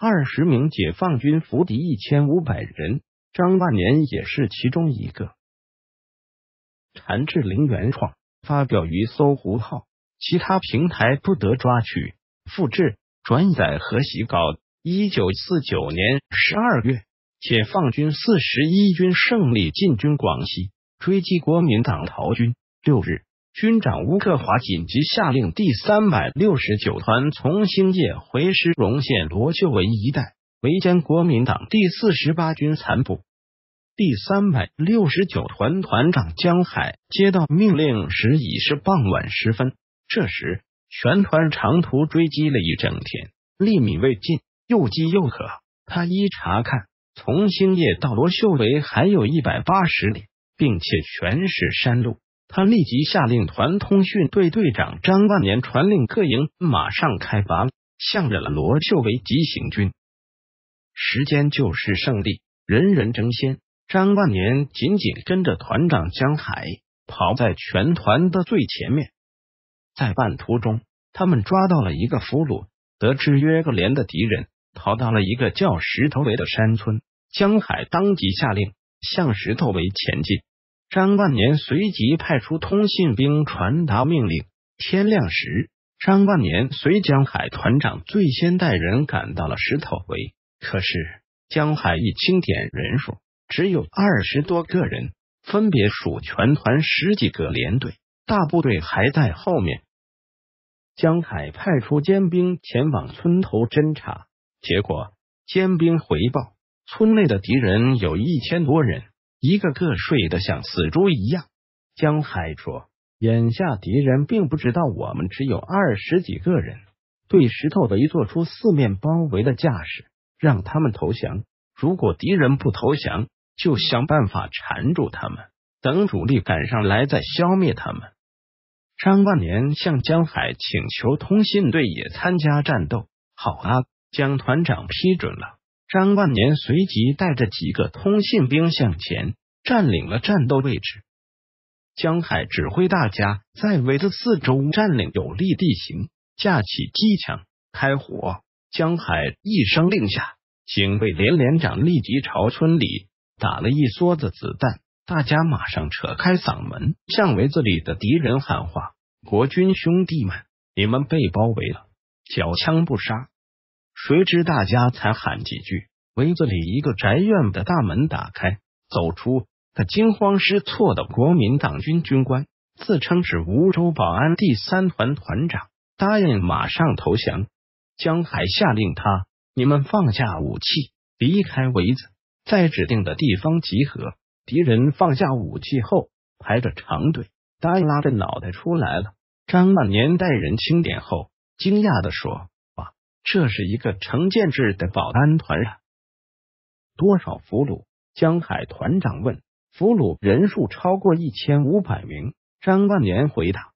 二十名解放军俘敌一千五百人，张万年也是其中一个。谭志林原创，发表于搜狐号，其他平台不得抓取、复制、转载和洗稿。一九四九年十二月，解放军四十一军胜利进军广西，追击国民党逃军。六日。军长吴克华紧急下令，第三百六十九团从兴业回师荣县罗秀文一带，围歼国民党第四十八军残部。第三百六十九团团长江海接到命令时已是傍晚时分，这时全团长途追击了一整天，粒米未进，又饥又渴。他一查看，从兴业到罗秀围还有一百八十里，并且全是山路。他立即下令团通讯队队长张万年传令各营马上开拔，向着了罗秀围急行军。时间就是胜利，人人争先。张万年紧紧跟着团长江海，跑在全团的最前面。在半途中，他们抓到了一个俘虏，得知约克连的敌人逃到了一个叫石头围的山村。江海当即下令向石头围前进。张万年随即派出通信兵传达命令。天亮时，张万年随江海团长最先带人赶到了石头围。可是江海一清点人数，只有二十多个人，分别属全团十几个连队，大部队还在后面。江海派出尖兵前往村头侦查，结果尖兵回报，村内的敌人有一千多人。一个个睡得像死猪一样。江海说：“眼下敌人并不知道我们只有二十几个人，对石头围做出四面包围的架势，让他们投降。如果敌人不投降，就想办法缠住他们，等主力赶上来再消灭他们。”张万年向江海请求通信队也参加战斗。好啊，江团长批准了。张万年随即带着几个通信兵向前占领了战斗位置。江海指挥大家在围着四周占领有利地形，架起机枪开火。江海一声令下，警卫连连长立即朝村里打了一梭子子弹。大家马上扯开嗓门向围子里的敌人喊话：“国军兄弟们，你们被包围了，缴枪不杀。”谁知大家才喊几句，围子里一个宅院的大门打开，走出个惊慌失措的国民党军军官，自称是梧州保安第三团团长，答应马上投降。江海下令他：“你们放下武器，离开围子，在指定的地方集合。”敌人放下武器后，排着长队，耷拉着脑袋出来了。张万年带人清点后，惊讶的说。这是一个成建制的保安团啊，多少俘虏？江海团长问。俘虏人数超过一千五百名。张万年回答。